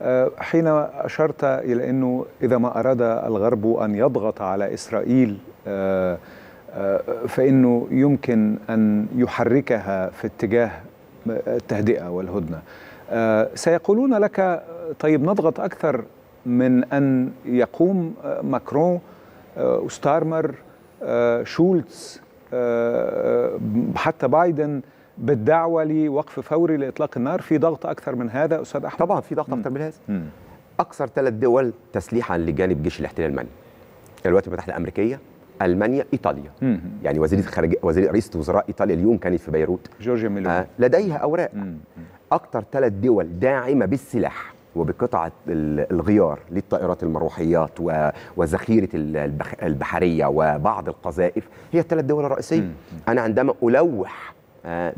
آه، حين أشرت إلى أنه إذا ما أراد الغرب أن يضغط على إسرائيل آه، آه، فإنه يمكن أن يحركها في اتجاه التهدئة والهدنة سيقولون لك طيب نضغط أكثر من أن يقوم ماكرون وستارمر شولتز حتى بايدن بالدعوه لوقف فوري لاطلاق النار في ضغط اكثر من هذا استاذ احمد طبعا في ضغط اكثر من هذا اكثر ثلاث دول تسليحا لجانب جيش الاحتلال الماني الولايات المتحده الامريكيه المانيا ايطاليا مم. يعني وزير الخارجيه وزير رئيسه وزراء ايطاليا اليوم كانت في بيروت جورجيا ميلون آه لديها اوراق اكثر ثلاث دول داعمه بالسلاح وبقطعة الغيار للطائرات المروحيات وذخيره البحريه وبعض القذائف هي الثلاث دول الرئيسيه انا عندما الوح آه،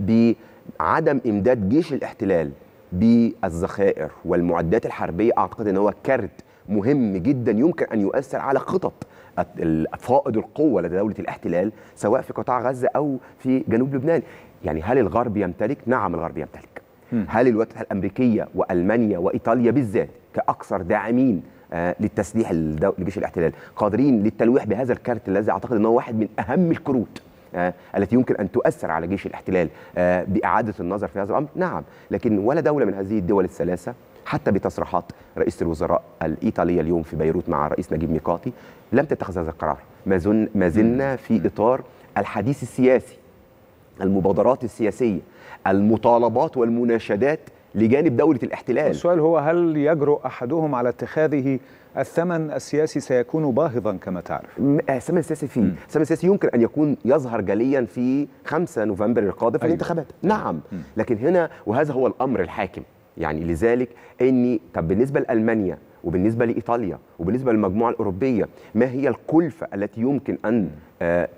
بعدم امداد جيش الاحتلال بالذخائر والمعدات الحربيه اعتقد ان هو كارت مهم جدا يمكن ان يؤثر على خطط فائض القوه لدى دوله الاحتلال سواء في قطاع غزه او في جنوب لبنان يعني هل الغرب يمتلك نعم الغرب يمتلك هل الولايات الامريكيه والمانيا وايطاليا بالذات كاكثر داعمين آه، للتسليح لجيش الاحتلال قادرين للتلويح بهذا الكارت الذي اعتقد ان هو واحد من اهم الكروت آه، التي يمكن أن تؤثر على جيش الاحتلال آه، بإعادة النظر في هذا الأمر نعم لكن ولا دولة من هذه الدول الثلاثة حتى بتصريحات رئيسة الوزراء الإيطالية اليوم في بيروت مع الرئيس نجيب ميقاتي لم تتخذ هذا القرار ما, زن ما زلنا في إطار الحديث السياسي المبادرات السياسية المطالبات والمناشدات لجانب دوله الاحتلال السؤال هو هل يجرؤ احدهم على اتخاذه الثمن السياسي سيكون باهظا كما تعرف آه، الثمن السياسي فيه الثمن السياسي يمكن ان يكون يظهر جليا في 5 نوفمبر القادم في أيوة. الانتخابات نعم مم. لكن هنا وهذا هو الامر الحاكم يعني لذلك اني طب بالنسبه لالمانيا وبالنسبه لايطاليا وبالنسبه للمجموعه الاوروبيه ما هي الكلفه التي يمكن ان آه،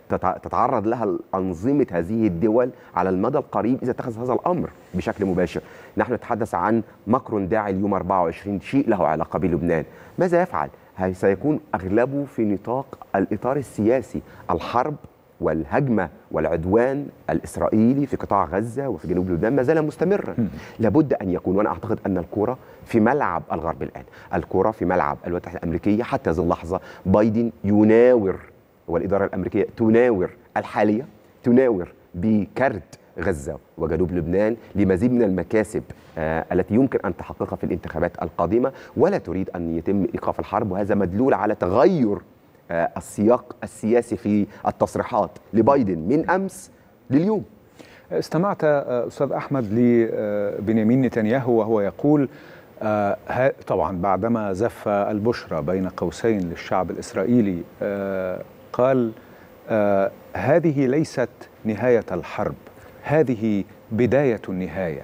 تتعرض لها انظمه هذه الدول على المدى القريب اذا اتخذ هذا الامر بشكل مباشر نحن نتحدث عن ماكرون داعي اليوم 24 شيء له علاقه بلبنان ماذا يفعل سيكون اغلبه في نطاق الاطار السياسي الحرب والهجمة والعدوان الإسرائيلي في قطاع غزة وفي جنوب لبنان ما زال مستمرا لابد أن يكون وأنا أعتقد أن الكرة في ملعب الغرب الآن الكرة في ملعب الولايات المتحدة الأمريكية حتى هذه اللحظة بايدن يناور والإدارة الأمريكية تناور الحالية تناور بكرد غزة وجنوب لبنان لمزيد من المكاسب آه، التي يمكن أن تحققها في الانتخابات القادمة ولا تريد أن يتم إيقاف الحرب وهذا مدلول على تغير آه، السياق السياسي في التصريحات لبايدن من امس لليوم استمعت آه، استاذ احمد لبنيامين آه، نتنياهو وهو يقول طبعا بعدما زف البشرى بين قوسين للشعب الاسرائيلي قال هذه ليست نهايه الحرب هذه بدايه النهايه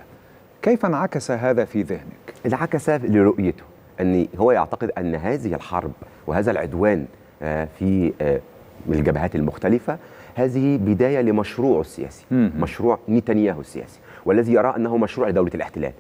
كيف انعكس هذا في ذهنك انعكس لرؤيته ان هو يعتقد ان هذه الحرب وهذا العدوان آه، في آه، الجبهات المختلفة هذه بداية لمشروع السياسي مشروع نتنياهو السياسي والذي يرى أنه مشروع لدولة الاحتلال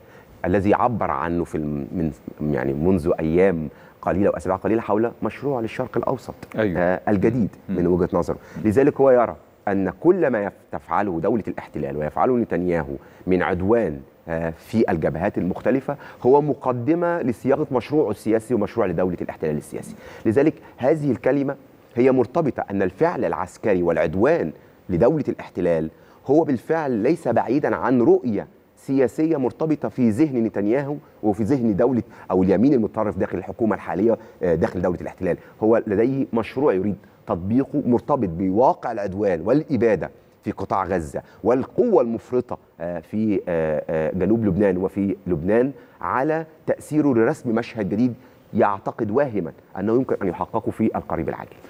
الذي عبر عنه في من يعني منذ أيام قليله واسابيع قليله حول مشروع للشرق الاوسط أيوة. آه، الجديد من وجهه نظره لذلك هو يرى أن كل ما تفعله دولة الاحتلال ويفعله نتنياهو من عدوان آه، في الجبهات المختلفة هو مقدمة لصياغة مشروعه السياسي ومشروع لدولة الاحتلال السياسي لذلك هذه الكلمة هي مرتبطة أن الفعل العسكري والعدوان لدولة الاحتلال هو بالفعل ليس بعيدا عن رؤية سياسية مرتبطة في ذهن نتنياهو وفي ذهن دولة أو اليمين المتطرف داخل الحكومة الحالية آه، داخل دولة الاحتلال هو لديه مشروع يريد تطبيقه مرتبط بواقع العدوان والإبادة في قطاع غزة والقوة المفرطة آه، في آه، جنوب لبنان وفي لبنان على تأثيره لرسم مشهد جديد يعتقد واهما أنه يمكن أن يحققه في القريب العاجل